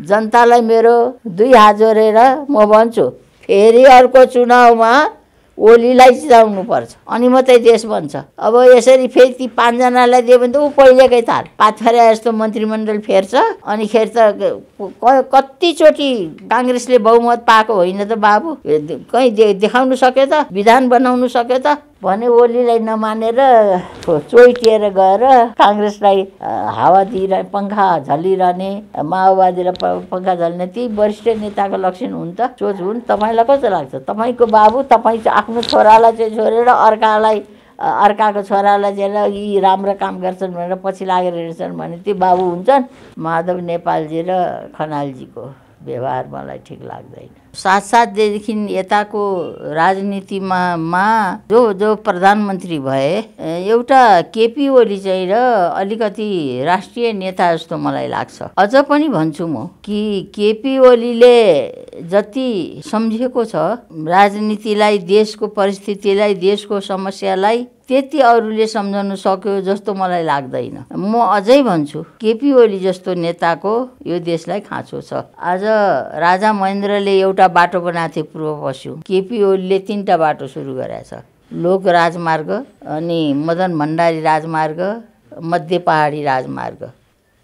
जनतालाई मेरो दुई हात जोडेर म भन्छु फेरि अर्को चुनावमा ओलीलाई पर्छ अनि मात्रै देश बन्छ अब यसरी फेरि ती पाँचजनालाई दियो भने त ऊ पहिलेकै तार पाँचफेरा यस्तो मन्त्रीमण्डल फेर्छ अनि खेर त कतिचोटि काङ्ग्रेसले बहुमत पाएको होइन त बाबु कहीँ दे देखाउनु सक्यो त विधान बनाउनु सक्यो त भने ओलीलाई नमानेर चोइटिएर गएर काङ्ग्रेसलाई हावा दिएर पङ्खा झलिरहने माओवादी र पङ्खा झल्ने ती वरिष्ठ नेताको लक्षण हुन् त सोच हुन् तपाईँलाई कस्तो लाग्छ तपाईँको बाबु तपाईँ आफ्नो छोरालाई चाहिँ छोडेर अर्कालाई अर्काको छोरालाई चाहिँ यी राम्रो काम गर्छन् भनेर पछि लागेर हिँड्छन् भने ती बाबु हुन्छन् माधव नेपालजी र खनालजीको व्यवहार मलाई ठिक लाग्दैन देखि यताको राजनीतिमा जो जो प्रधानमन्त्री भए एउटा केपी ओली चाहिँ र अलिकति राष्ट्रिय नेता जस्तो मलाई लाग्छ अझ पनि भन्छु म कि केपी ओलीले जति सम्झेको छ राजनीतिलाई देशको परिस्थितिलाई देशको समस्यालाई त्यति अरूले सम्झाउनु सक्यो जस्तो मलाई लाग्दैन म अझै भन्छु केपी ओली जस्तो नेताको यो देशलाई खाँचो छ आज राजा महेन्द्रले एउटा बाटो बनाएको थियो पूर्व पश्चिम केपी ओलीले तिनवटा बाटो सुरु गराएछ लोक राजमार्ग अनि मदन भण्डारी राजमार्ग मध्य पहाडी राजमार्ग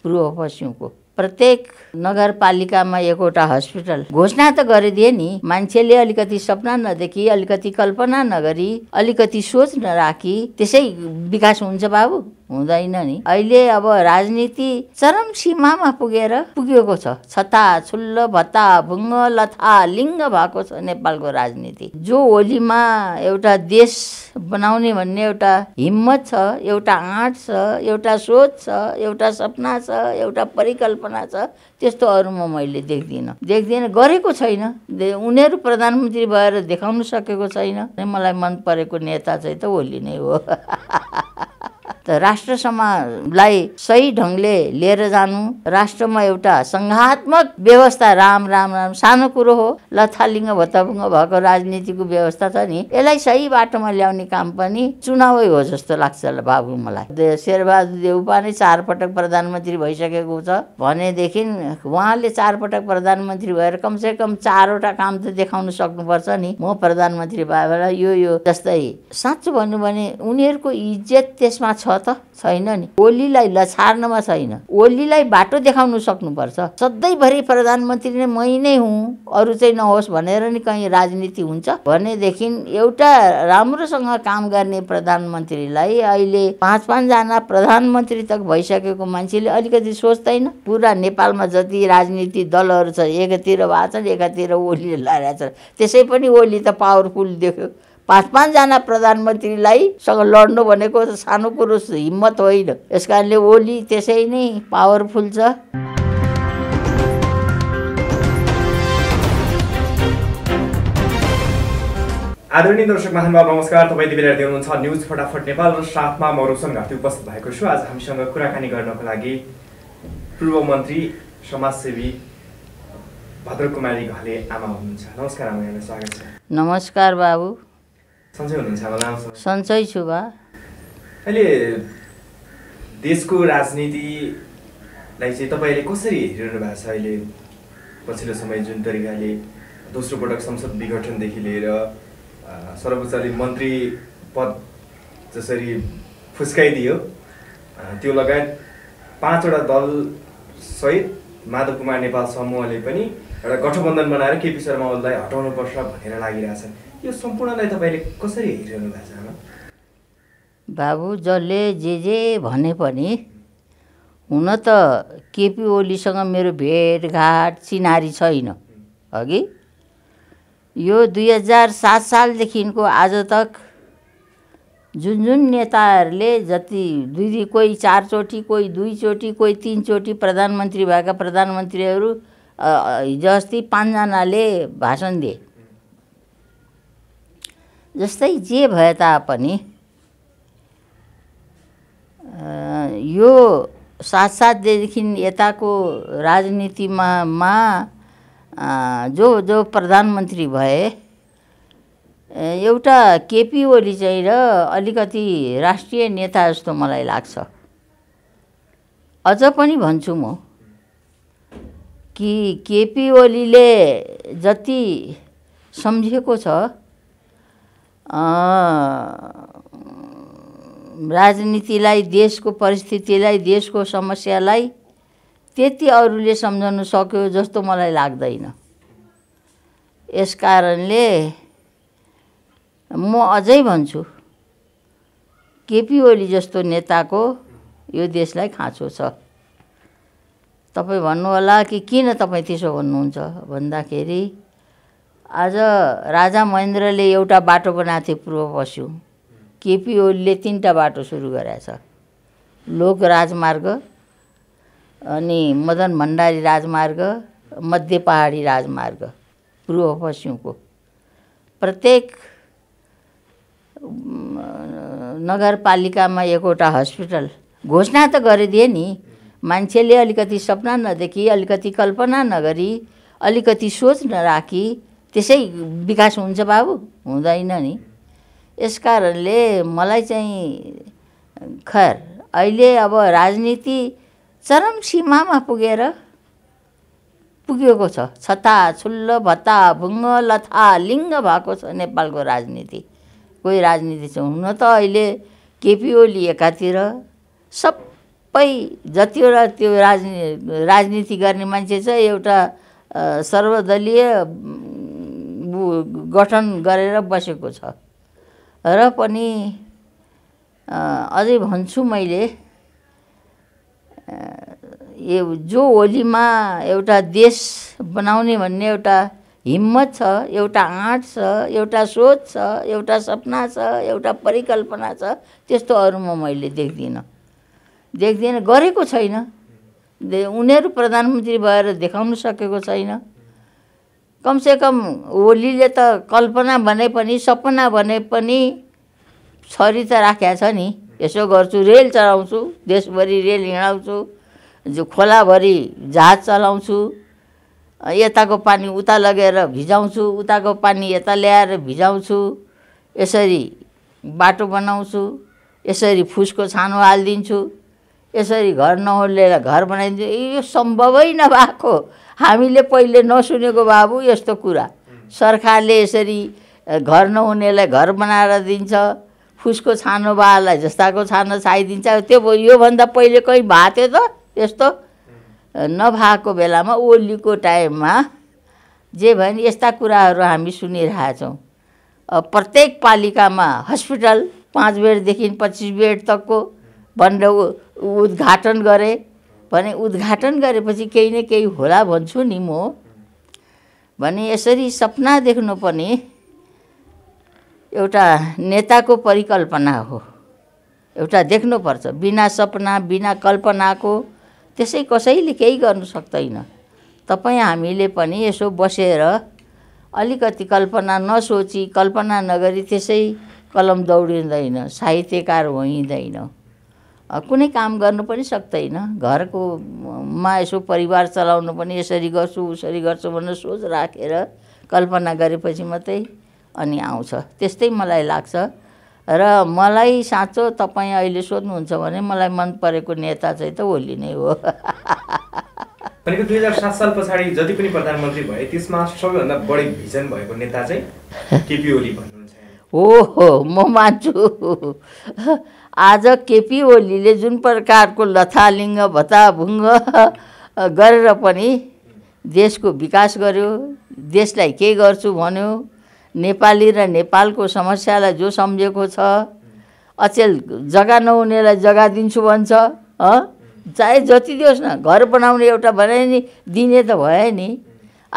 पूर्व पश्चिमको प्रत्येक नगरपालिकामा एकवटा हस्पिटल घोषणा त गरिदिए नि मान्छेले अलिकति सपना नदेखी अलिकति कल्पना नगरी अलिकति सोच नराखी त्यसै विकास हुन्छ बाबु हुँदैन नि अहिले अब राजनीति चरम सीमामा पुगेर पुगेको छ छता छुल्ल भत्ता भुङ्ग लथा लिङ्ग भएको छ नेपालको राजनीति जो होलीमा एउटा देश बनाउने भन्ने एउटा हिम्मत छ एउटा आँट छ एउटा सोच छ एउटा सपना छ एउटा परिकल्पना छ त्यस्तो म मैले देख्दिनँ देख्दिनँ गरेको छैन उनीहरू प्रधानमन्त्री भएर देखाउनु सकेको छैन मलाई मन परेको नेता चाहिँ त होली नै हो त राष्ट्रसम्मलाई सही ढङ्गले लिएर जानु राष्ट्रमा एउटा सङ्घात्मक व्यवस्था राम राम राम सानो कुरो हो लथालिङ्ग भत्तभुङ्ग भएको राजनीतिको व्यवस्था छ नि यसलाई सही बाटोमा ल्याउने काम पनि चुनावै हो जस्तो लाग्छ बाबु मलाई शेरबहादुर देउपा नै चारपटक प्रधानमन्त्री भइसकेको छ भनेदेखि उहाँले चारपटक प्रधानमन्त्री भएर कमसे कम चारवटा काम त देखाउन सक्नुपर्छ नि म प्रधानमन्त्री भएर यो यो जस्तै साँचो भन्नु भने उनीहरूको इज्जत त्यसमा छ त छैन नि ओलीलाई लछार्नमा छैन ओलीलाई बाटो देखाउनु सक्नुपर्छ सधैँभरि प्रधानमन्त्री नै मै नै हुँ अरू चाहिँ नहोस् भनेर नि कहीँ राजनीति हुन्छ भनेदेखि एउटा राम्रोसँग काम गर्ने प्रधानमन्त्रीलाई अहिले पाँच पाँचजना प्रधानमन्त्री तक भइसकेको मान्छेले अलिकति सोच्दैन पुरा नेपालमा जति राजनीति दलहरू छ एकातिर भएको छ एकातिर ओलीले लगाएको छ त्यसै पनि ओली त पावरफुल देख्यो पाँच पाँचजना प्रधानमन्त्रीलाई सँग लड्नु भनेको सानो कुरो हिम्मत होइन यस कारणले ओली त्यसै नै पावरफुल छ आदरणीय दर्शक महानुभाव नमस्कार तपाईँ बेला हुनुहुन्छ न्युज फटाफट नेपाल र साथमा म रोशन घाटी उपस्थित भएको छु आज हामीसँग कुराकानी गर्नको लागि पूर्व मन्त्री समाजसेवी भद्रकुमारी घले आमा हुनुहुन्छ नमस्कार आमा स्वागत छ नमस्कार बाबु सन्चै हुनुहुन्छ छु भा अहिले देशको राजनीतिलाई चाहिँ तपाईँले कसरी हेरिरहनु भएको छ अहिले पछिल्लो समय जुन तरिकाले दोस्रो पटक संसद विघटनदेखि लिएर सर्वोच्चले मन्त्री पद जसरी फुस्काइदियो त्यो लगायत पाँचवटा दलसहित माधव कुमार नेपाल समूहले पनि एउटा गठबन्धन बनाएर केपी शर्मा ओलीलाई हटाउनुपर्छ भनेर लागिरहेछन् यो सम्पूर्णलाई तपाईँले कसरी हेरिरहनु भएको छ बाबु जसले जे जे भने पनि हुन त केपी ओलीसँग मेरो भेटघाट चिनारी छैन अघि यो दुई हजार सात सालदेखिको आज तक जुन जुन नेताहरूले जति दुई कोही चारचोटि कोही दुईचोटि कोही तिनचोटि प्रधानमन्त्री भएका प्रधानमन्त्रीहरू हिजो अस्ति पाँचजनाले भाषण दिए जस्तै जे भए तापनि यो सात सातदेखि यताको राजनीतिमा मा जो जो प्रधानमन्त्री भए एउटा केपी ओली चाहिँ र अलिकति राष्ट्रिय नेता जस्तो मलाई लाग्छ अझ पनि भन्छु म कि केपी ओलीले जति सम्झेको छ राजनीतिलाई देशको परिस्थितिलाई देशको समस्यालाई त्यति अरूले सम्झाउनु सक्यो जस्तो मलाई लाग्दैन यस कारणले म अझै भन्छु केपी ओली जस्तो नेताको यो देशलाई खाँचो छ तपाईँ भन्नुहोला कि किन तपाईँ त्यसो भन्नुहुन्छ भन्दाखेरि आज राजा महेन्द्रले एउटा बाटो बनाएको थियो पूर्व पश्चिम केपी ओलीले तिनवटा बाटो सुरु गराएछ लोक राजमार्ग अनि मदन भण्डारी राजमार्ग मध्य पहाडी राजमार्ग पूर्व पश्चिमको प्रत्येक नगरपालिकामा एकवटा हस्पिटल घोषणा त गरिदिए नि मान्छेले अलिकति सपना नदेखी अलिकति कल्पना नगरी अलिकति सोच नराखी त्यसै विकास हुन्छ बाबु हुँदैन नि यस कारणले मलाई चाहिँ खैर अहिले अब राजनीति चरम सीमामा पुगेर पुगेको छ छता छुल्ल भत्ता भुङ्ग लथा लिङ्ग भएको छ नेपालको राजनीति कोही राजनीति छ हुन त अहिले केपी ओली एकातिर सबै जतिवटा त्यो राजनी राजनीति गर्ने मान्छे छ एउटा सर्वदलीय गठन गरेर बसेको छ र पनि अझै भन्छु मैले यो जो होलीमा एउटा देश बनाउने भन्ने एउटा हिम्मत छ एउटा आँट छ एउटा सोच छ एउटा सपना छ एउटा परिकल्पना छ त्यस्तो म मैले देख्दिनँ देख्दिनँ गरेको छैन उनीहरू प्रधानमन्त्री भएर देखाउनु सकेको छैन कमसेकम होलीले त कल्पना भने पनि सपना भने पनि छरी त राखेको छ नि यसो गर्छु रेल चलाउँछु देशभरि रेल हिँडाउँछु जो खोलाभरि जहाज चलाउँछु यताको पानी उता लगेर भिजाउँछु उताको पानी यता ल्याएर भिजाउँछु यसरी बाटो बनाउँछु यसरी फुसको छानो हालिदिन्छु यसरी घर नहोलेर घर बनाइदिन्छु यो सम्भवै नभएको हामीले पहिले नसुनेको बाबु यस्तो कुरा सरकारले यसरी घर नहुनेलाई घर बनाएर दिन्छ फुसको छानो बालाई जस्ताको छानो छाइदिन्छ त्यो योभन्दा पहिले कहीँ भएको थियो त यस्तो नभएको बेलामा ओलीको टाइममा जे भयो भने यस्ता कुराहरू हामी सुनिरहेछौँ प्रत्येक पालिकामा हस्पिटल पाँच बेडदेखि पच्चिस बेड तकको भनेर उद्घाटन गरे भने उद्घाटन गरेपछि केही न केही होला भन्छु नि म भने यसरी सपना देख्नु पनि एउटा नेताको परिकल्पना हो एउटा देख्नुपर्छ बिना सपना बिना कल्पनाको त्यसै कसैले केही गर्नु सक्दैन तपाईँ हामीले पनि यसो बसेर अलिकति कल्पना नसोची कल्पना नगरी त्यसै कलम दौडिँदैन साहित्यकार होइँदैन कुनै काम गर्नु पनि सक्दैन घरकोमा यसो परिवार चलाउनु पनि यसरी गर्छु उसरी गर्छु भनेर सोच राखेर कल्पना गरेपछि मात्रै अनि आउँछ त्यस्तै मलाई लाग्छ र मलाई साँचो तपाईँ अहिले सोध्नुहुन्छ भने मलाई मन परेको नेता चाहिँ त ओली नै हो भनेको दुई हजार सात साल पछाडि जति पनि प्रधानमन्त्री भए त्यसमा सबैभन्दा बढी भिजन भएको नेता चाहिँ केपी ओली भन्नुहुन्छ हो हो म मान्छु आज केपी ओलीले जुन प्रकारको लथालिङ्ग भत्ताभुङ्ग गरेर पनि देशको विकास गर्यो देशलाई के गर्छु भन्यो नेपाली र नेपालको समस्यालाई जो सम्झेको छ अचेल जग्गा नहुनेलाई जग्गा दिन्छु भन्छ चाहे जति दियोस् न घर बनाउने एउटा भने नि दिने त भयो नि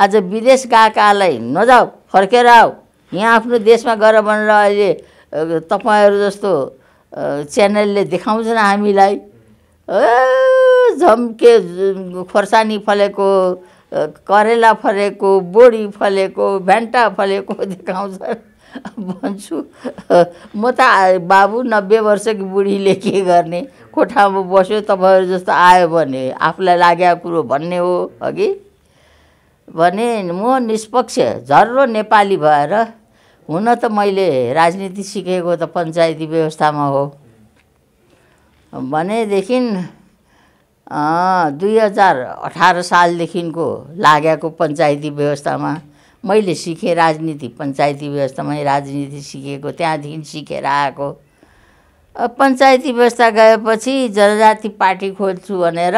आज विदेश गएकालाई नजाऊ फर्केर आऊ यहाँ आफ्नो देशमा गएर भनेर अहिले तपाईँहरू जस्तो च्यानलले देखाउँछन् हामीलाई झम्के खोर्सानी फलेको करेला फलेको बोडी फलेको भेन्टा फलेको देखाउँछ भन्छु म त बाबु नब्बे वर्षकी बुढीले के गर्ने कोठामा बस्यो तपाईँहरू जस्तो आयो भने आफूलाई लागेको कुरो भन्ने हो अघि भने म निष्पक्ष झर्रो नेपाली भएर हुन त मैले राजनीति सिकेको त पञ्चायती व्यवस्थामा हो भनेदेखि दुई हजार अठार सालदेखिको लागेको पञ्चायती व्यवस्थामा मैले सिकेँ राजनीति पञ्चायती व्यवस्थामै राजनीति सिकेको त्यहाँदेखि सिकेर आएको पञ्चायती व्यवस्था गएपछि जनजाति पार्टी खोल्छु भनेर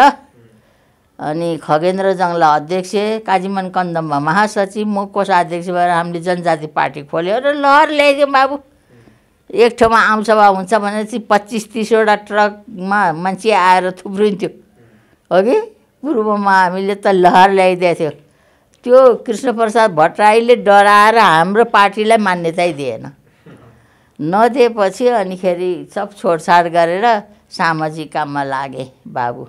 अनि खगेन्द्र जङ्गला अध्यक्ष काजीमान कन्दम्बा महासचिव म अध्यक्ष भएर हामीले जनजाति पार्टी खोल्यो र लहर ल्याइदियो बाबु एक ठाउँमा आमसभा हुन्छ भनेपछि पच्चिस तिसवटा ट्रकमा मान्छे आएर थुप्रिन्थ्यो हो कि पूर्वमा हामीले त लहर ल्याइदिएको थियो त्यो कृष्णप्रसाद भट्टराईले डराएर हाम्रो पार्टीलाई मान्यतै दिएन नदिएपछि अनिखेरि सब छोडछाड गरेर सामाजिक काममा लागे बाबु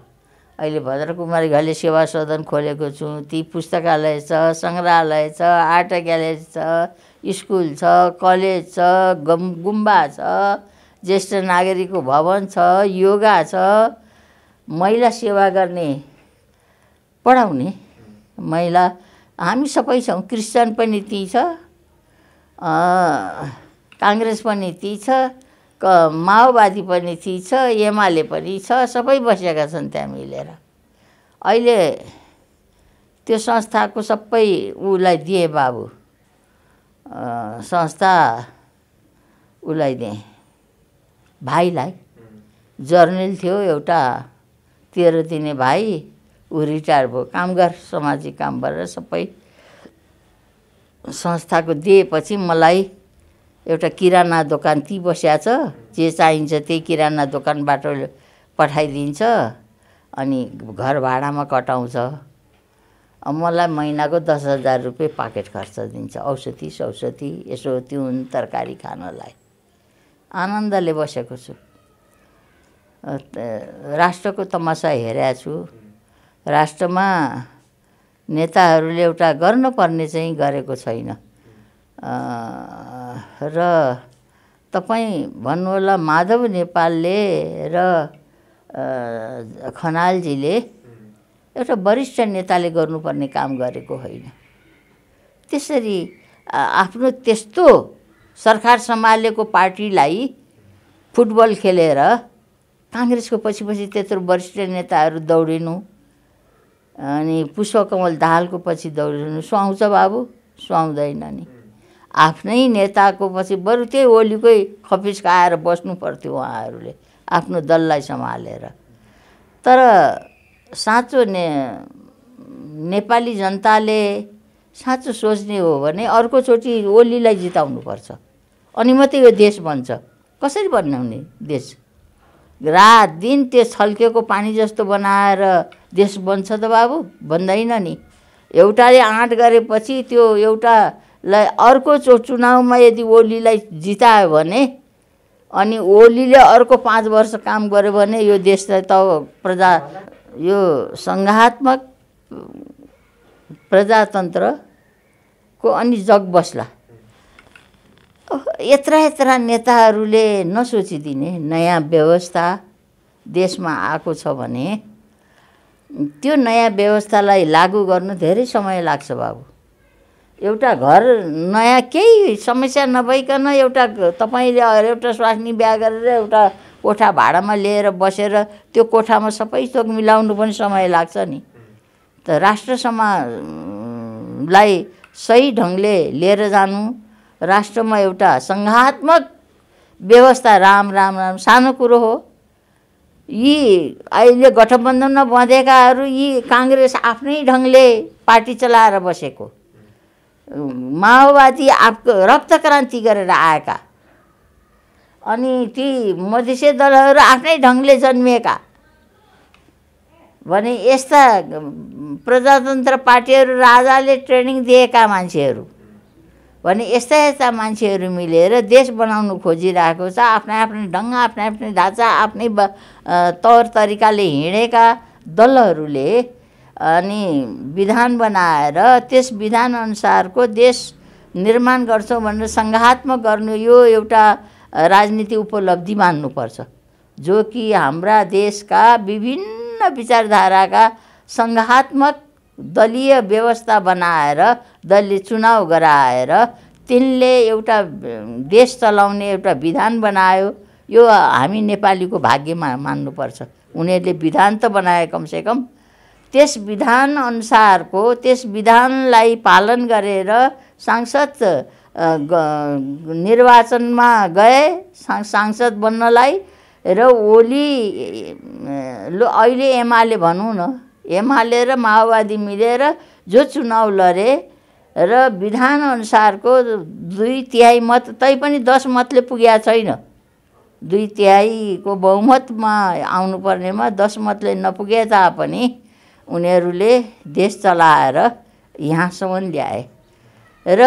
अहिले भद्रकुमारी घरले सेवा सदन खोलेको छु ती पुस्तकालय छ सङ्ग्रहालय छ आर्ट ग्यालेरी छ स्कुल छ कलेज छ गम गुम्बा छ ज्येष्ठ नागरिकको भवन छ योगा छ महिला सेवा गर्ने पढाउने महिला हामी सबै छौँ क्रिस्चियन पनि ती छ काङ्ग्रेस पनि ती छ माओवादी पनि छ एमाले पनि छ सबै बसेका छन् त्यहाँ मिलेर अहिले त्यो संस्थाको सबै उसलाई दिए बाबु संस्था उसलाई दिएँ भाइलाई जर्नल थियो एउटा तेह्र दिने भाइ ऊ रिटायर भयो काम गर सामाजिक काम गरेर सबै संस्थाको दिएपछि मलाई एउटा किराना दोकान ती बस्या छ जे चाहिन्छ त्यही किराना दोकानबाट पठाइदिन्छ अनि घर भाडामा कटाउँछ मलाई महिनाको दस हजार रुपियाँ पाकेट खर्च दिन्छ औषधि सौषधि यसो तिउन तरकारी खानलाई आनन्दले बसेको छु राष्ट्रको तमासा हेरेको छु राष्ट्रमा नेताहरूले एउटा गर्नुपर्ने चाहिँ गरेको छैन र तपाईँ भन्नुहोला माधव नेपालले र खनालजीले एउटा वरिष्ठ नेताले गर्नुपर्ने काम गरेको होइन त्यसरी आफ्नो त्यस्तो सरकार सम्हालेको पार्टीलाई फुटबल खेलेर काङ्ग्रेसको पछि पछि त्यत्रो वरिष्ठ नेताहरू दौडिनु अनि पुष्पकमल दाहालको पछि दौडिनु सुहाउँछ बाबु सुहाउँदैन नि आफ्नै नेताको पछि बरु त्यही ओलीकै खपिसको आएर बस्नु पर्थ्यो उहाँहरूले आफ्नो दललाई सम्हालेर तर साँचो ने नेपाली जनताले साँचो सोच्ने हो भने अर्कोचोटि ओलीलाई जिताउनु पर्छ अनि मात्रै यो देश बन्छ कसरी बनाउने देश रात दिन त्यो छल्केको पानी जस्तो बनाएर देश बन्छ त बाबु बन्दैन नि एउटाले आँट गरेपछि त्यो एउटा ल अर्को चुनावमा यदि ओलीलाई जितायो भने अनि ओलीले अर्को पाँच वर्ष काम गर्यो भने यो देशलाई त प्रजा यो सङ्घात्मक प्रजातन्त्रको अनि जग बस्ला यत्र यत्र नेताहरूले नसोचिदिने नयाँ व्यवस्था देशमा आएको छ भने त्यो नयाँ व्यवस्थालाई लागु गर्नु धेरै समय लाग्छ बाबु एउटा घर नयाँ केही समस्या नभइकन एउटा तपाईँले एउटा स्वास्नी बिहा गरेर एउटा कोठा भाडामा लिएर बसेर त्यो कोठामा सबै थोक मिलाउनु पनि समय लाग्छ नि त राष्ट्रसमालाई सही ढङ्गले लिएर जानु राष्ट्रमा एउटा सङ्घात्मक व्यवस्था राम राम राम सानो कुरो हो यी अहिले गठबन्धनमा बँधेकाहरू यी काङ्ग्रेस आफ्नै ढङ्गले पार्टी चलाएर बसेको माओवादी रक्त रक्तक्रान्ति गरेर आएका अनि ती मधेसी दलहरू आफ्नै ढङ्गले जन्मिएका भने यस्ता प्रजातन्त्र पार्टीहरू राजाले ट्रेनिङ दिएका मान्छेहरू भने यस्ता यस्ता मान्छेहरू मिलेर देश बनाउनु खोजिरहेको छ आफ्नै आफ्नै ढङ्ग आफ्नै आफ्नै ढाँचा आफ्नै तौर तरिकाले हिँडेका दलहरूले अनि विधान बनाएर त्यस विधानअनुसारको देश निर्माण गर्छौँ भनेर सङ्घात्मक गर्नु यो एउटा राजनीति उपलब्धि मान्नुपर्छ जो कि हाम्रा देशका विभिन्न विचारधाराका सङ्घात्मक दलीय व्यवस्था बनाएर दलले चुनाव गराएर तिनले एउटा देश चलाउने एउटा विधान बनायो यो हामी नेपालीको भाग्यमा मान्नुपर्छ उनीहरूले विधान त बनाए कमसेकम त्यस अनुसारको त्यस विधानलाई पालन गरेर सांसद निर्वाचनमा गए सांसद बन्नलाई र ओली लो अहिले एमाले भनौँ न एमाले र माओवादी मिलेर जो चुनाव लडे र विधानअनुसारको दुई तिहाई मत तै पनि दस मतले पुगेको छैन दुई तिहाईको बहुमतमा आउनुपर्नेमा दस मतले नपुगे तापनि उनीहरूले देश चलाएर यहाँसम्म ल्याए र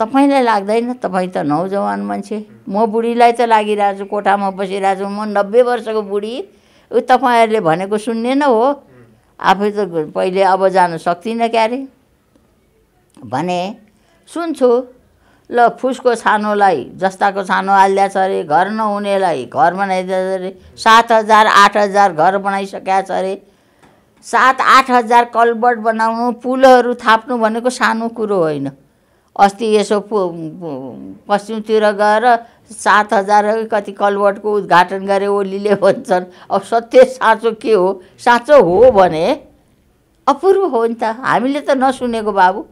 तपाईँलाई लाग्दैन तपाईँ त नौजवान मान्छे म बुढीलाई त लागिरहेको छु कोठामा बसिरहेको छु म नब्बे वर्षको बुढी ऊ तपाईँहरूले भनेको सुन्ने न हो आफै त पहिले अब जानु सक्दिनँ क्यारे भने सुन्छु ल फुसको छानोलाई जस्ताको छानो छ अरे घर नहुनेलाई घर बनाइदिएछ अरे सात हजार आठ हजार घर बनाइसकेको छ अरे सात आठ हजार कलबर्ट बनाउनु पुलहरू थाप्नु भनेको सानो कुरो होइन अस्ति यसो पश्चिमतिर गएर सात हजार कति कलबर्टको उद्घाटन गरे ओलीले भन्छन् अब सत्य साँचो के हो साँचो हो भने अपूर्व हो नि त हामीले त नसुनेको बाबु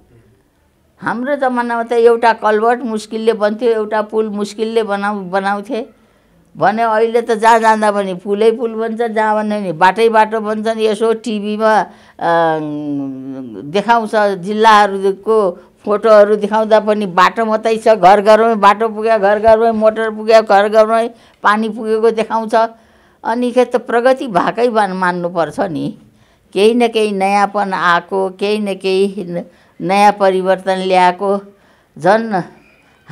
हाम्रो जमानामा त एउटा कलबर्ट मुस्किलले बन्थ्यो एउटा पुल मुस्किलले बनाउ बनाउँथे भने अहिले त जहाँ जाँदा पनि फुलै फुल भन्छ जहाँ भने नि बाटै बाटो भन्छन् यसो टिभीमा देखाउँछ जिल्लाहरूको फोटोहरू देखाउँदा पनि बाटो मात्रै छ घर घरमै बाटो पुग्यो घर घरमै मोटर पुग्यो घर घरमै पानी पुगेको देखाउँछ अनि के त प्रगति भएकै मान्नुपर्छ नि केही न केही नयाँपन आएको केही न केही नयाँ परिवर्तन ल्याएको झन्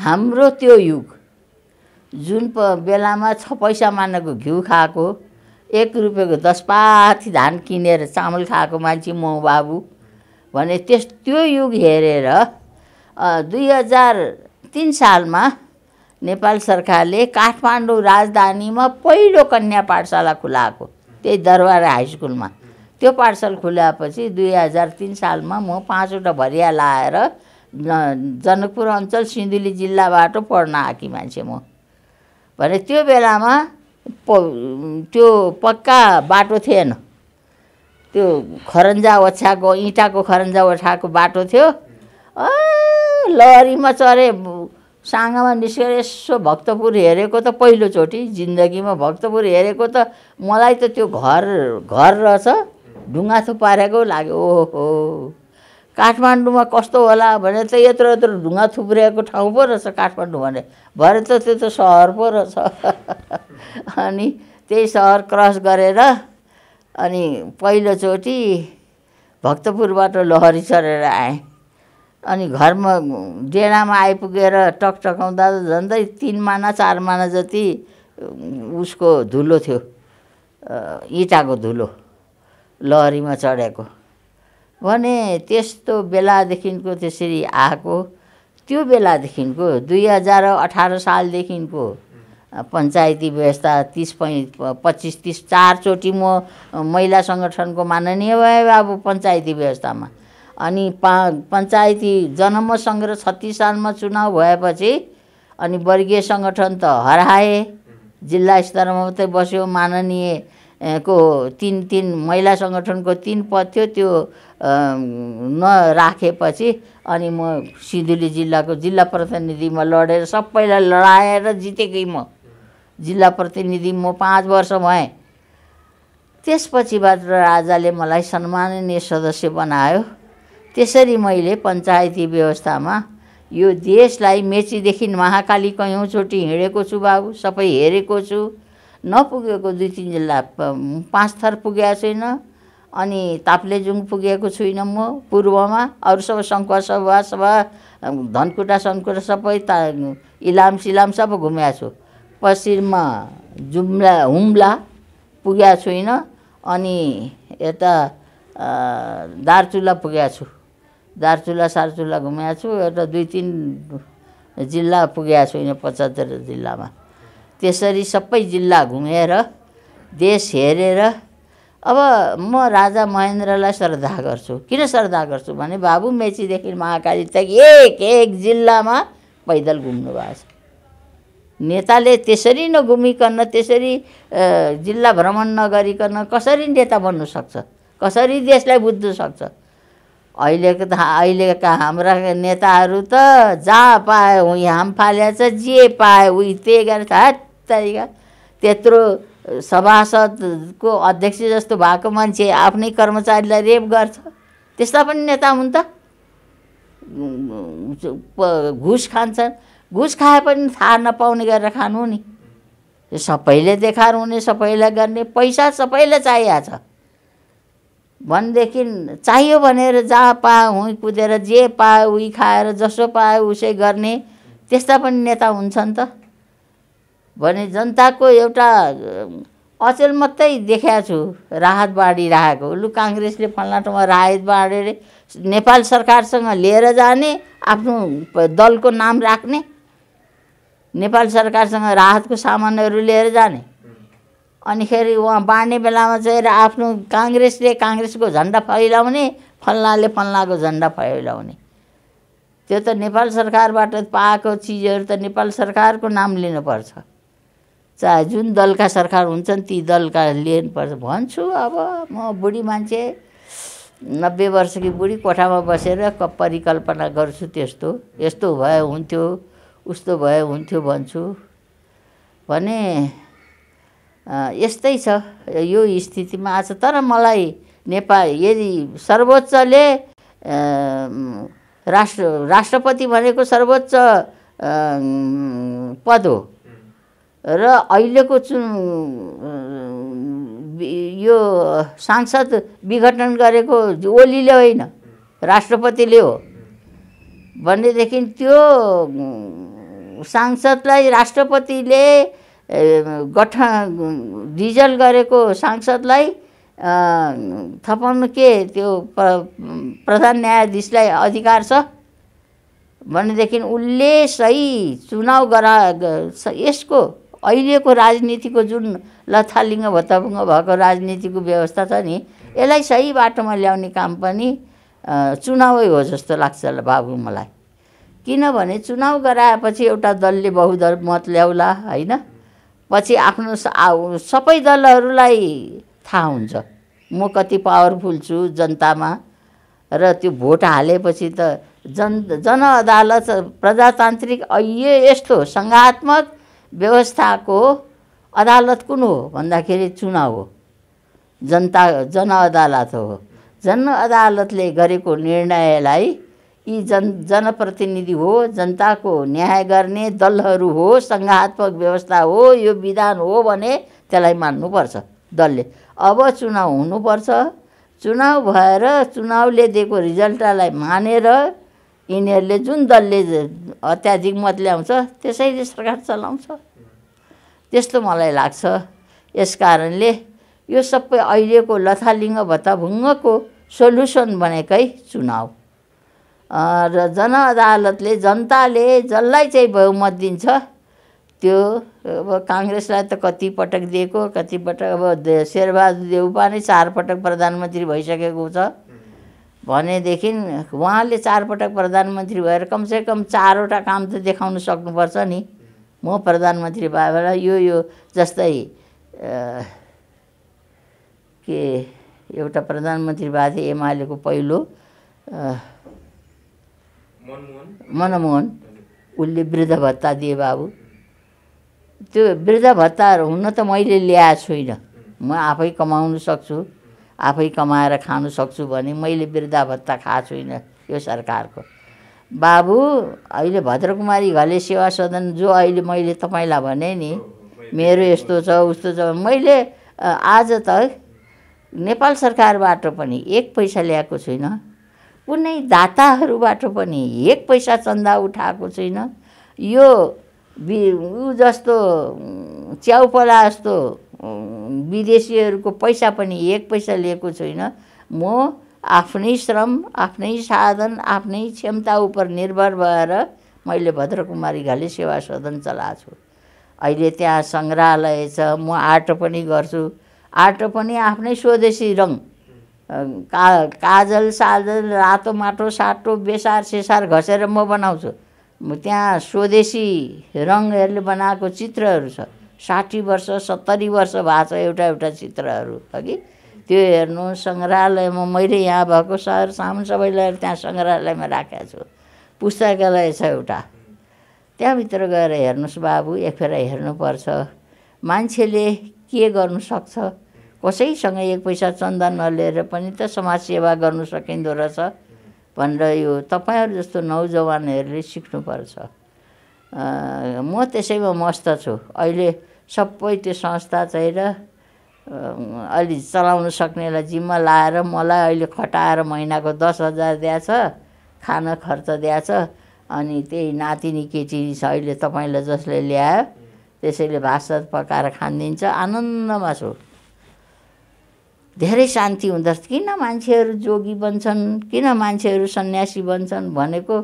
हाम्रो त्यो युग जुन प बेलामा छ पैसा मानेको घिउ खाएको एक रुपियाँको दस पाथी धान किनेर चामल खाएको मान्छे म बाबु भने त्यस त्यो युग हेरेर दुई हजार तिन सालमा नेपाल सरकारले काठमाडौँ राजधानीमा पहिलो कन्या पाठशाला खुलाएको त्यही दरबार हाई स्कुलमा त्यो पाठशाला खुलाएपछि दुई हजार तिन सालमा म पाँचवटा भरिया लाएर जनकपुर अञ्चल सिन्धुली जिल्लाबाट पढ्न आएकी मान्छे म भने त्यो बेलामा प त्यो पक्का बाटो थिएन त्यो खरन्जा ओछ्याएको इँटाको खरन्जा ओछ्याएको बाटो थियो लहरीमा चढे साँगामा निस्केर यसो भक्तपुर हेरेको त पहिलोचोटि जिन्दगीमा भक्तपुर हेरेको त मलाई त त्यो घर घर रहेछ ढुङ्गा थुपारेको लाग्यो ओहो काठमाडौँमा कस्तो होला भने त यत्रो यत्रो ढुङ्गा थुप्रिएको ठाउँ पो रहेछ काठमाडौँ भने भरे त त्यो त सहर पो रहेछ अनि त्यही सहर क्रस गरेर अनि पहिलोचोटि भक्तपुरबाट लहरी चढेर आएँ अनि घरमा डेडामा आइपुगेर टकटकाउँदा झन्डै तिन माना चार माना जति उसको धुलो थियो इँटाको धुलो लहरीमा चढेको भने त्यस्तो बेलादेखिको त्यसरी आएको त्यो बेलादेखिको दुई हजार अठार सालदेखिको पञ्चायती व्यवस्था तिस पै पच्चिस तिस चारचोटि म महिला सङ्गठनको माननीय भयो अब पञ्चायती व्यवस्थामा अनि पा पञ्चायती जनमत सङ्ग्रह छत्तिस सालमा चुनाव भएपछि अनि वर्गीय सङ्गठन त हराए जिल्ला स्तरमा मात्रै बस्यो माननीय को तिन तिन महिला सङ्गठनको तिन पद थियो त्यो नराखेपछि अनि म सिन्धुली जिल्लाको जिल्ला प्रतिनिधिमा लडेर सबैलाई लडाएर जितेकै म जिल्ला प्रतिनिधि म पाँच वर्ष भएँ त्यसपछि त्यसपछिबाट राजाले मलाई सम्माननीय सदस्य बनायो त्यसरी मैले पञ्चायती व्यवस्थामा यो देशलाई मेचीदेखि महाकाली कयौँचोटि हिँडेको छु बाबु सबै हेरेको छु नपुगेको दुई तिन जिल्ला पाँच थर पुगेको छैन अनि ताप्लेजुङ पुगेको छुइनँ म पूर्वमा अरू सबै शङ्ख सभा सभा धनकुटा सनकुटा सबै ता इलाम सिलाम सब घुमेको छु पश्चिममा जुम्ला हुम्ला पुगेको छुइनँ अनि यता दार्चुला पुगेको छु दार्चुला सार्चुला घुमेको छु एउटा दुई तिन जिल्ला पुगेको छुइनँ पचहत्तर जिल्लामा त्यसरी सबै जिल्ला घुमेर देश हेरेर अब म राजा महेन्द्रलाई श्रद्धा गर्छु किन श्रद्धा गर्छु भने बाबु मेचीदेखि महाकाली त एक एक जिल्लामा पैदल घुम्नु भएको छ नेताले त्यसरी नघुमिकन त्यसरी जिल्ला भ्रमण नगरिकन कसरी नेता बन्नु सक्छ कसरी देशलाई बुझ्नु सक्छ अहिलेको त अहिलेका हाम्रा नेताहरू त जा पाए उहीँ हाम फाल्या छ जे पाए उही त्यही गरेर थाहा त्यत्रो सभासदको अध्यक्ष जस्तो भएको मान्छे आफ्नै कर्मचारीलाई रेप गर्छ त्यस्ता पनि नेता हुन् त घुस खान्छन् घुस खाए पनि थाहा नपाउने गरेर खानु नि सबैले देखार हुने सबैलाई गर्ने पैसा सबैलाई चाहिएको छ भनेदेखि चाहियो भनेर जहाँ पायो हुँ कुदेर जे पायो उही खाएर जसो पायो उसै गर्ने त्यस्ता पनि नेता हुन्छन् त भने जनताको एउटा अचेल मात्रै देखाएको छु राहत बाँडिरहेको लु काङ्ग्रेसले ठाउँमा राहत बाँडेर नेपाल सरकारसँग लिएर जाने आफ्नो दलको नाम राख्ने नेपाल सरकारसँग राहतको सामानहरू लिएर जाने अनिखेरि उहाँ बाँड्ने बेलामा चाहिँ आफ्नो काङ्ग्रेसले काङ्ग्रेसको झन्डा फैलाउने फल्लाले फल्लाको झन्डा फैलाउने त्यो त नेपाल सरकारबाट पाएको चिजहरू त नेपाल सरकारको नाम लिनुपर्छ चाहे जुन दलका सरकार हुन्छन् ती दलका लिनुपर्छ भन्छु अब म बुढी मान्छे नब्बे वर्ष कि बुढी कोठामा बसेर क परिकल्पना गर्छु त्यस्तो यस्तो भए हुन्थ्यो उस्तो भए हुन्थ्यो भन्छु भने यस्तै छ यो स्थितिमा आज तर मलाई नेपाल यदि सर्वोच्चले राष्ट्र राष्ट्रपति भनेको सर्वोच्च पद हो र अहिलेको चुन यो सांसद विघटन गरेको ओलीले होइन राष्ट्रपतिले हो भनेदेखि त्यो सांसदलाई राष्ट्रपतिले गठन डिजल गरेको सांसदलाई थपाउनु के त्यो प्रधान न्यायाधीशलाई अधिकार छ भनेदेखि उसले सही चुनाव गरा यसको अहिलेको राजनीतिको जुन लथालिङ्ग भत्ताभुङ्ग भएको राजनीतिको व्यवस्था छ नि यसलाई सही बाटोमा ल्याउने काम पनि चुनावै हो जस्तो लाग्छ बाबु मलाई किनभने चुनाव गराएपछि एउटा दलले बहुदल मत ल्याउला होइन पछि आफ्नो सबै दलहरूलाई थाहा हुन्छ म कति पावरफुल छु जनतामा र त्यो भोट हालेपछि त जन जन अदालत प्रजातान्त्रिक अहिले यस्तो सङ्घात्मक व्यवस्थाको अदालत कुन हो भन्दाखेरि चुनाव हो जनता जन अदालत हो जन अदालतले गरेको निर्णयलाई यी जन जनप्रतिनिधि हो जनताको न्याय गर्ने दलहरू हो सङ्घात्मक व्यवस्था हो यो विधान हो भने त्यसलाई मान्नुपर्छ दलले अब चुनाव हुनुपर्छ चुनाव भएर चुनावले दिएको रिजल्टलाई मानेर यिनीहरूले जुन दलले अत्याधिक मत ल्याउँछ त्यसैले सरकार चलाउँछ त्यस्तो मलाई लाग्छ यस कारणले यो सबै अहिलेको लथालिङ्ग भत्ताभुङ्गको सोल्युसन बनेकै चुनाव र जन अदालतले जनताले जसलाई चाहिँ बहुमत दिन्छ त्यो अब काङ्ग्रेसलाई त कति पटक दिएको कतिपटक अब शेरबहादुर देउपा नै चारपटक प्रधानमन्त्री भइसकेको छ भनेदेखि उहाँले चारपटक प्रधानमन्त्री भएर कमसेकम चारवटा काम त देखाउन सक्नुपर्छ नि म प्रधानमन्त्री भएर यो यो जस्तै के एउटा प्रधानमन्त्री भएको थियो एमालेको पहिलो मनमोहन उसले वृद्ध भत्ता दिए बाबु त्यो वृद्ध भत्ताहरू हुन त मैले ल्याएको छुइनँ म आफै कमाउनु सक्छु आफै कमाएर खानु सक्छु भने मैले वृद्धा भत्ता खाएको छुइनँ यो सरकारको बाबु अहिले भद्रकुमारी घले सेवा सदन जो अहिले मैले तपाईँलाई भने नि मेरो यस्तो छ उस्तो छ मैले आज त नेपाल सरकारबाट पनि एक पैसा ल्याएको छुइनँ कुनै दाताहरूबाट पनि एक पैसा चन्दा उठाएको छुइनँ यो ऊ जस्तो च्याउपला जस्तो विदेशीहरूको पैसा पनि एक पैसा लिएको छुइनँ म आफ्नै श्रम आफ्नै साधन आफ्नै क्षमता उप निर्भर भएर मैले भद्रकुमारी घले सेवा सदन चलाएको छु अहिले त्यहाँ सङ्ग्रहालय छ म आटो पनि गर्छु आटो पनि आफ्नै स्वदेशी रङ का काजल साजल रातो माटो साटो बेसार सेसार घसेर म बनाउँछु त्यहाँ स्वदेशी रङहरूले बनाएको चित्रहरू छ साठी वर्ष सत्तरी वर्ष भएको छ एउटा एउटा चित्रहरू अघि त्यो हेर्नु सङ्ग्रहालयमा मैले यहाँ भएको सहर सामान सबैलाई त्यहाँ सङ्ग्रहालयमा राखेको छु पुस्तकालय छ एउटा त्यहाँभित्र गएर हेर्नुहोस् बाबु एकफेर हेर्नुपर्छ मान्छेले के गर्नु सक्छ कसैसँग एक पैसा चन्दा नलिएर पनि त समाजसेवा गर्नु सकिँदो रहेछ भनेर यो तपाईँहरू जस्तो नौजवानहरूले सिक्नुपर्छ म त्यसैमा मस्त छु अहिले सबै त्यो संस्था चाहिँ र अहिले चलाउन सक्नेलाई जिम्मा लाएर मलाई अहिले खटाएर महिनाको दस हजार दिएछ खाना खर्च दिएछ अनि त्यही नातिनी केटी छ अहिले तपाईँलाई जसले ल्यायो त्यसैले भात पकाएर खानिदिन्छ आनन्दमा छु धेरै शान्ति हुँदो रहेछ किन मान्छेहरू जोगी बन्छन् किन मान्छेहरू सन्यासी बन्छन् भनेको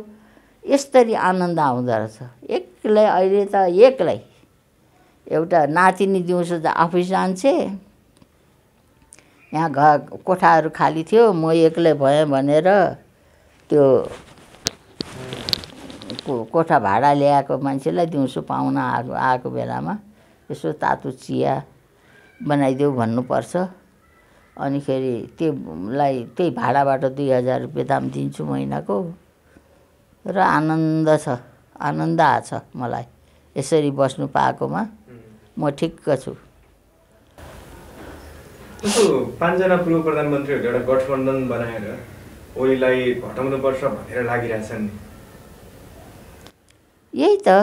यस्तरी आनन्द आउँदो रहेछ एक्लै अहिले त एक्लै एउटा नातिनी दिउँसो आफै अफिस जान्छे यहाँ घर कोठाहरू खाली थियो म एक्लै भएँ भनेर त्यो को कोठा भाडा ल्याएको मान्छेलाई दिउँसो पाहुना आएको आएको बेलामा यसो तातो चिया बनाइदेऊ भन्नुपर्छ अनिखेरि त्योलाई त्यही भाडाबाट दुई हजार रुपियाँ दाम दिन्छु महिनाको र आनन्द छ आनन्द आछ मलाई यसरी बस्नु पाएकोमा म ठिक्क छु पाँचजना पूर्व प्रधानमन्त्रीहरूले एउटा गठबन्धन बनाएर ओलीलाई हटाउनुपर्छ भनेर लागिरहेछन् यही त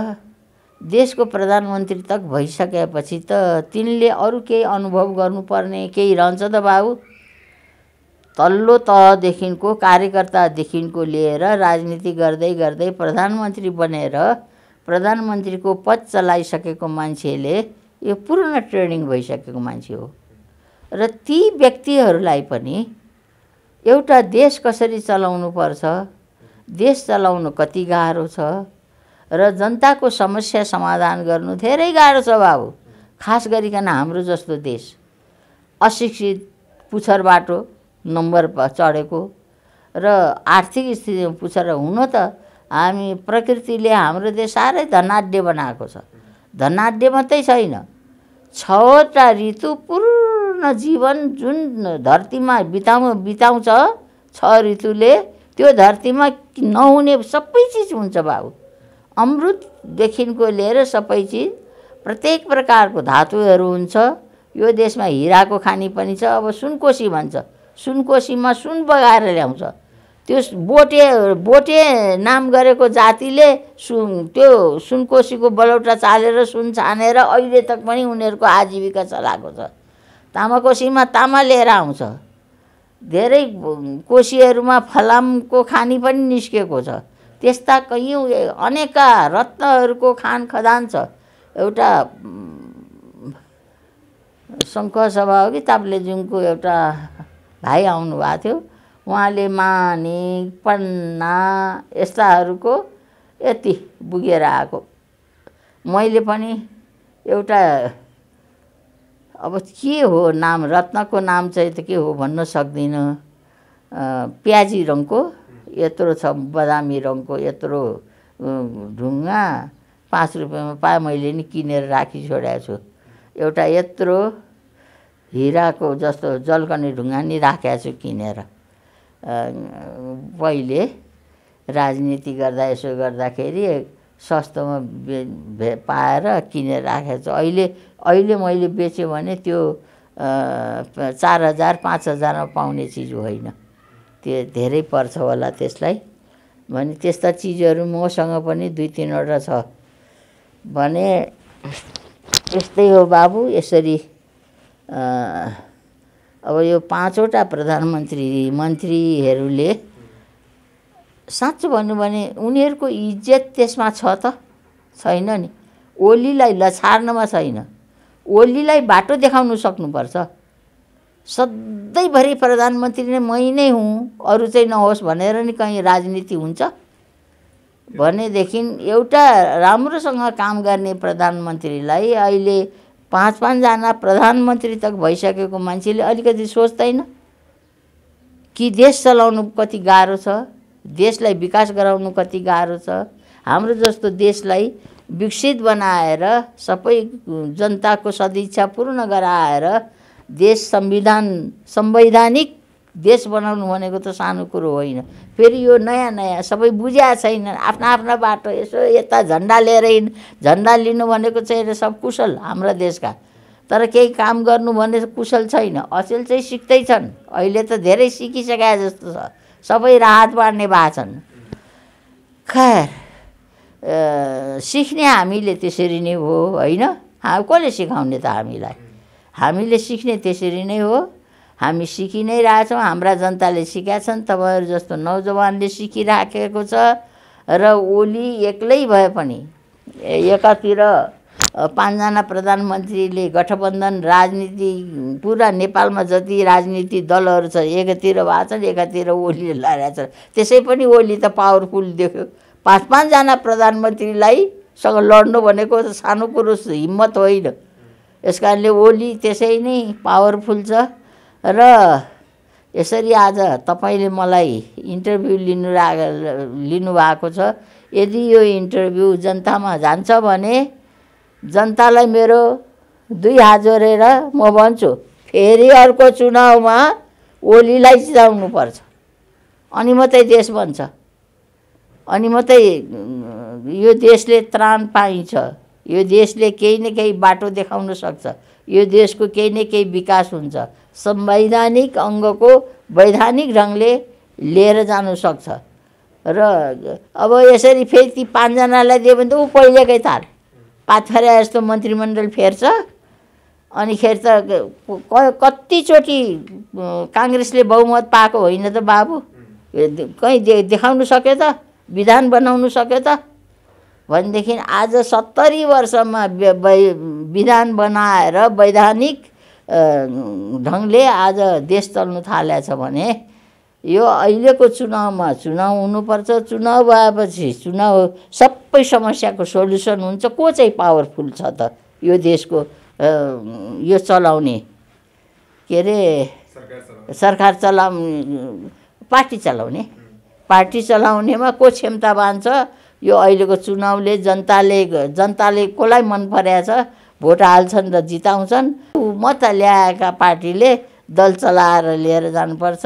देशको प्रधानमन्त्री तक भइसकेपछि त तिनले अरू केही अनुभव गर्नुपर्ने केही रहन्छ त बाबु तल्लो तहदेखिको कार्यकर्तादेखिको लिएर राजनीति गर्दै गर्दै प्रधानमन्त्री बनेर प्रधानमन्त्रीको पद चलाइसकेको मान्छेले यो पूर्ण ट्रेनिङ भइसकेको मान्छे हो र ती व्यक्तिहरूलाई पनि एउटा देश कसरी चलाउनु पर्छ देश चलाउनु कति गाह्रो छ र जनताको समस्या समाधान गर्नु धेरै गाह्रो छ बाबु खास गरिकन हाम्रो जस्तो देश अशिक्षित पुछर बाटो नम्बर चढेको र आर्थिक स्थितिमा पुछर हुन त हामी प्रकृतिले हाम्रो देश साह्रै धनाड्य बनाएको छ धनाड्य मात्रै छैन छवटा ऋतु पूर्ण जीवन जुन धरतीमा बिताउ बिताउँछ छ ऋतुले त्यो धरतीमा नहुने सबै चिज हुन्छ बाबु अमृतदेखिको लिएर सबै चिज प्रत्येक प्रकारको धातुहरू हुन्छ यो देशमा हिराको खानी पनि छ अब सुनकोसी भन्छ सुनकोसीमा सुन बगाएर ल्याउँछ त्यो बोटे बोटे नाम गरेको जातिले सुन त्यो सुनकोसीको बलौटा चालेर सुन छानेर अहिले तक पनि उनीहरूको आजीविका चलाएको छ तामाकोसीमा तामा लिएर आउँछ धेरै कोसीहरूमा फलामको खानी पनि निस्केको छ त्यस्ता कैयौँ अनेका रत्नहरूको खान खदान छ एउटा शङ्कर सभा हो कि ताप्लेजुङको एउटा भाइ आउनुभएको थियो उहाँले मानिक पन्ना यस्ताहरूको यति बुगेर आएको मैले पनि एउटा अब के हो नाम रत्नको नाम चाहिँ त के हो भन्न सक्दिनँ प्याजी रङको यत्रो छ बदामी रङको यत्रो ढुङ्गा पाँच रुपियाँमा पाएँ मैले नि किनेर राखी छोडेको छु एउटा यत्रो हिराको जस्तो जल्कने ढुङ्गा नि राखेको छु किनेर पहिले राजनीति गर्दा यसो गर्दाखेरि सस्तोमा बे पाएर किनेर राखेको छु अहिले अहिले मैले बेचेँ भने त्यो चार हजार पाँच हजारमा पाउने चिज होइन त्यो धेरै पर्छ होला त्यसलाई भने त्यस्ता चिजहरू मसँग पनि दुई तिनवटा छ भने यस्तै हो बाबु यसरी अब यो पाँचवटा प्रधानमन्त्री मन्त्रीहरूले साँचो भन्नु भने उनीहरूको इज्जत त्यसमा छ त छैन नि ओलीलाई लछार्नमा छैन ओलीलाई बाटो देखाउनु सक्नुपर्छ सधैँभरि प्रधानमन्त्री नै मै नै हुँ अरू चाहिँ नहोस् भनेर नि कहीँ राजनीति हुन्छ भनेदेखि एउटा राम्रोसँग काम गर्ने प्रधानमन्त्रीलाई अहिले पाँच पाँचजना प्रधानमन्त्री तक भइसकेको मान्छेले अलिकति सोच्दैन कि देश चलाउनु कति गाह्रो छ देशलाई विकास गराउनु कति गाह्रो छ हाम्रो जस्तो देशलाई विकसित बनाएर सबै जनताको सदिच्छा पूर्ण गराएर देश संविधान संवैधानिक देश बनाउनु भनेको त सानो कुरो होइन फेरि यो नयाँ नयाँ सबै बुझ्या छैन आफ्ना आफ्ना बाटो यसो यता झन्डा लिएर हिँड झन्डा लिनु भनेको चाहिँ सब कुशल हाम्रा देशका तर केही काम गर्नु भने कुशल छैन अचेल चाहिँ सिक्दैछन् अहिले त धेरै सिकिसके जस्तो छ सबै राहत पार्ने छन् खैर सिक्ने हामीले त्यसरी नै हो होइन कसले सिकाउने त हामीलाई हामीले सिक्ने त्यसरी नै हो हामी सिकि नै रहेछौँ हाम्रा जनताले सिकेका छन् तपाईँहरू जस्तो नौजवानले सिकिराखेको छ र ओली एक्लै भए पनि एकातिर पाँचजना प्रधानमन्त्रीले गठबन्धन राजनीति पुरा नेपालमा जति राजनीति दलहरू छ एकातिर भएको छन् एकातिर ओलीले छ त्यसै पनि ओली त पावरफुल देख्यो पाँच पाँचजना प्रधानमन्त्रीलाईसँग लड्नु भनेको सानो कुरो हिम्मत होइन यस कारणले ओली त्यसै नै पावरफुल छ र यसरी आज तपाईँले मलाई इन्टरभ्यू लिनु लिनुभएको छ यदि यो इन्टरभ्यू जनतामा जान्छ भने जनतालाई मेरो दुई हात जोडेर म भन्छु फेरि अर्को चुनावमा ओलीलाई पर्छ अनि मात्रै देश बन्छ अनि मात्रै यो देशले त्राण पाइन्छ यो देशले केही न केही बाटो देखाउन सक्छ यो देशको केही न केही विकास हुन्छ संवैधानिक अङ्गको वैधानिक ढङ्गले लिएर जानु सक्छ र अब यसरी फेरि ती पाँचजनालाई दियो भने त ऊ पहिलेकै तार पाथरा जस्तो मन्त्रीमण्डल फेर्छ अनिखेर त कतिचोटि काङ्ग्रेसले बहुमत पाएको होइन त बाबु कहीँ दे देखाउनु सक्यो त विधान बनाउनु सक्यो त भनेदेखि आज सत्तरी वर्षमा विधान बनाएर वैधानिक ढङ्गले आज देश चल्नु थालेछ भने यो अहिलेको चुनावमा चुनाव हुनुपर्छ चुनाव भएपछि चुनाव सबै समस्याको सोल्युसन हुन्छ को चाहिँ पावरफुल छ त यो देशको यो चलाउने के अरे सरकार चलाउने पार्टी चलाउने पार्टी चलाउनेमा को क्षमतावान छ यो अहिलेको चुनावले जनताले जनताले कसलाई मन परेछ भोट हाल्छन् र जिताउँछन् मत ल्याएका पार्टीले दल चलाएर लिएर जानुपर्छ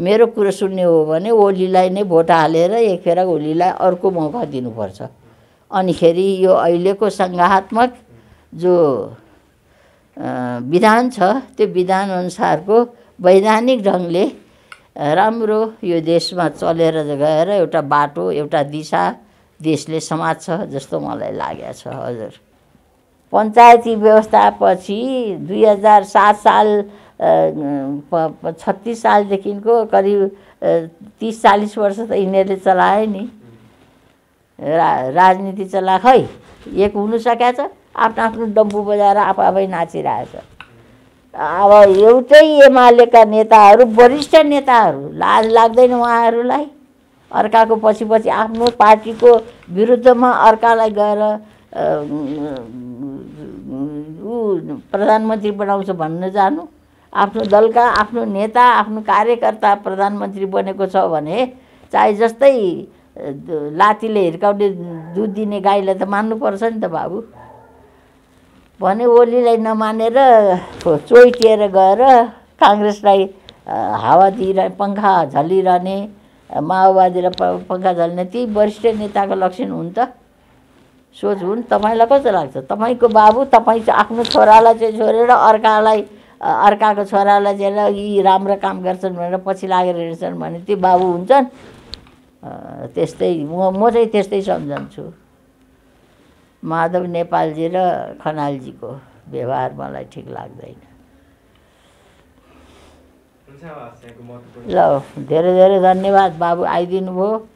मेरो कुरो सुन्ने हो भने ओलीलाई नै भोट हालेर एक फेर ओलीलाई अर्को मौका दिनुपर्छ अनिखेरि यो अहिलेको सङ्घात्मक जो विधान छ त्यो विधानअनुसारको वैधानिक ढङ्गले राम्रो यो देशमा चलेर गएर एउटा बाटो एउटा दिशा देशले समात्छ जस्तो मलाई लागेको छ हजुर पञ्चायती व्यवस्थापछि दुई हजार सात साल छत्तिस सालदेखिको करिब तिस चालिस वर्ष त यिनीहरूले चलाए नि रा राजनीति चला खै एक हुनु सकेछ आफ्नो आफ्नो डम्बु बजाएर आफै नाचिरहेछ अब एउटै एमालेका नेताहरू वरिष्ठ नेताहरू लाज लाग्दैन उहाँहरूलाई अर्काको पछि पछि आफ्नो पार्टीको विरुद्धमा अर्कालाई गएर ऊ प्रधानमन्त्री बनाउँछ भन्न जानु आफ्नो दलका आफ्नो नेता आफ्नो कार्यकर्ता प्रधानमन्त्री बनेको छ भने चाहे जस्तै लातीले हिर्काउने दुध दिने गाईलाई त मान्नुपर्छ नि त बाबु भने ओलीलाई नमानेर चोइटिएर गएर काङ्ग्रेसलाई हावा दिइरह पङ्खा झलिरहने माओवादीलाई पङ्खा झल्ने ती वरिष्ठ नेताको लक्षण हुन् त सोच हुन् तपाईँलाई कस्तो लाग्छ तपाईँको बाबु तपाईँ आफ्नो छोरालाई चाहिँ छोडेर अर्कालाई अर्काको छोरालाई चाहिँ यी राम्रो काम गर्छन् भनेर पछि लागेर हिँड्छन् भने त्यो बाबु हुन्छन् त्यस्तै म म चाहिँ त्यस्तै सम्झन्छु माधव नेपालजी र खनालजीको व्यवहार मलाई ठिक लाग्दैन ल धेरै धेरै धन्यवाद बाबु आइदिनु भयो